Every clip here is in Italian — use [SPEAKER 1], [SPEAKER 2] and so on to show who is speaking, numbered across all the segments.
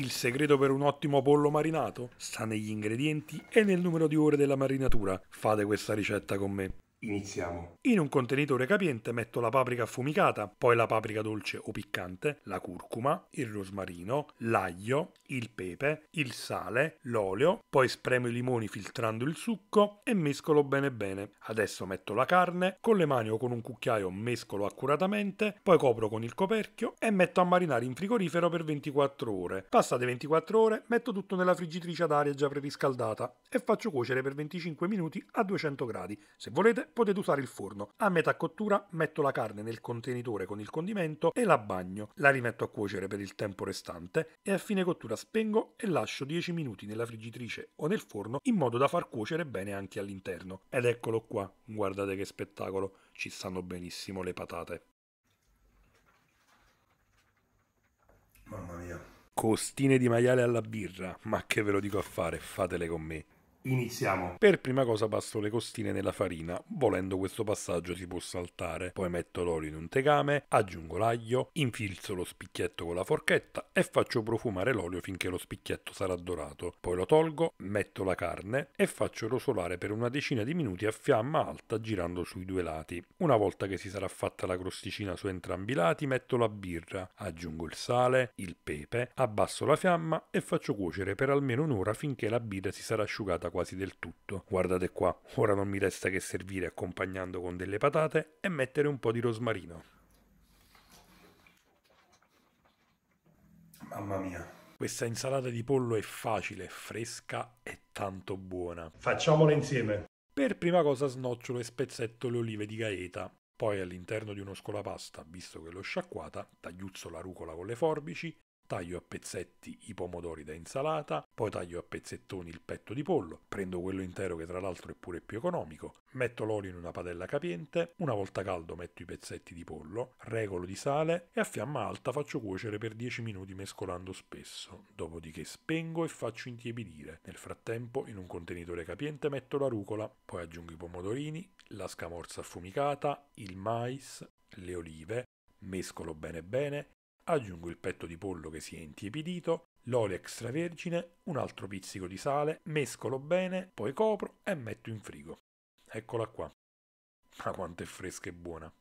[SPEAKER 1] Il segreto per un ottimo pollo marinato sta negli ingredienti e nel numero di ore della marinatura. Fate questa ricetta con me. Iniziamo. In un contenitore capiente metto la paprika affumicata, poi la paprika dolce o piccante, la curcuma, il rosmarino, l'aglio, il pepe, il sale, l'olio, poi spremo i limoni filtrando il succo e mescolo bene bene. Adesso metto la carne, con le mani o con un cucchiaio mescolo accuratamente, poi copro con il coperchio e metto a marinare in frigorifero per 24 ore. Passate 24 ore, metto tutto nella friggitrice ad aria già preriscaldata e faccio cuocere per 25 minuti a 200 gradi. Se volete potete usare il forno. A metà cottura metto la carne nel contenitore con il condimento e la bagno. La rimetto a cuocere per il tempo restante e a fine cottura spengo e lascio 10 minuti nella friggitrice o nel forno in modo da far cuocere bene anche all'interno. Ed eccolo qua, guardate che spettacolo, ci stanno benissimo le patate. Mamma mia. Costine di maiale alla birra, ma che ve lo dico a fare, fatele con me. Iniziamo. Per prima cosa passo le costine nella farina, volendo questo passaggio si può saltare, poi metto l'olio in un tegame, aggiungo l'aglio, infilzo lo spicchietto con la forchetta e faccio profumare l'olio finché lo spicchietto sarà dorato, poi lo tolgo, metto la carne e faccio rosolare per una decina di minuti a fiamma alta girando sui due lati. Una volta che si sarà fatta la crosticina su entrambi i lati metto la birra, aggiungo il sale, il pepe, abbasso la fiamma e faccio cuocere per almeno un'ora finché la birra si sarà asciugata quasi del tutto. Guardate qua, ora non mi resta che servire accompagnando con delle patate e mettere un po' di rosmarino. Mamma mia. Questa insalata di pollo è facile, fresca e tanto buona. Facciamola insieme. Per prima cosa snocciolo e spezzetto le olive di gaeta. Poi all'interno di uno scolapasta, visto che l'ho sciacquata, tagliuzzo la rucola con le forbici taglio a pezzetti i pomodori da insalata, poi taglio a pezzettoni il petto di pollo, prendo quello intero che tra l'altro è pure più economico, metto l'olio in una padella capiente, una volta caldo metto i pezzetti di pollo, regolo di sale e a fiamma alta faccio cuocere per 10 minuti mescolando spesso, dopodiché spengo e faccio intiepidire. Nel frattempo in un contenitore capiente metto la rucola, poi aggiungo i pomodorini, la scamorza affumicata, il mais, le olive, mescolo bene bene aggiungo il petto di pollo che si è intiepidito, l'olio extravergine, un altro pizzico di sale, mescolo bene, poi copro e metto in frigo. Eccola qua. Ma quanto è fresca e buona.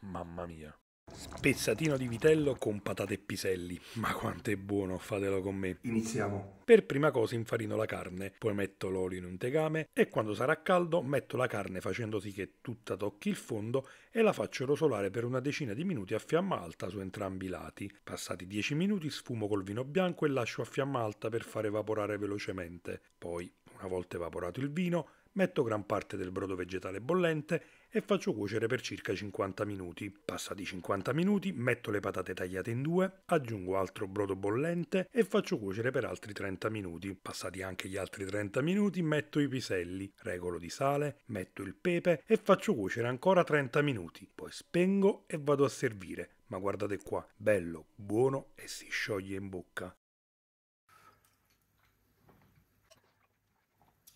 [SPEAKER 1] Mamma mia. Spezzatino di vitello con patate e piselli. Ma quanto è buono, fatelo con me. Iniziamo. Per prima cosa infarino la carne, poi metto l'olio in un tegame e quando sarà caldo metto la carne facendo sì che tutta tocchi il fondo e la faccio rosolare per una decina di minuti a fiamma alta su entrambi i lati. Passati 10 minuti sfumo col vino bianco e lascio a fiamma alta per far evaporare velocemente. Poi, una volta evaporato il vino, Metto gran parte del brodo vegetale bollente e faccio cuocere per circa 50 minuti. Passati 50 minuti metto le patate tagliate in due, aggiungo altro brodo bollente e faccio cuocere per altri 30 minuti. Passati anche gli altri 30 minuti metto i piselli, regolo di sale, metto il pepe e faccio cuocere ancora 30 minuti. Poi spengo e vado a servire. Ma guardate qua, bello, buono e si scioglie in bocca.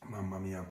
[SPEAKER 1] Mamma mia,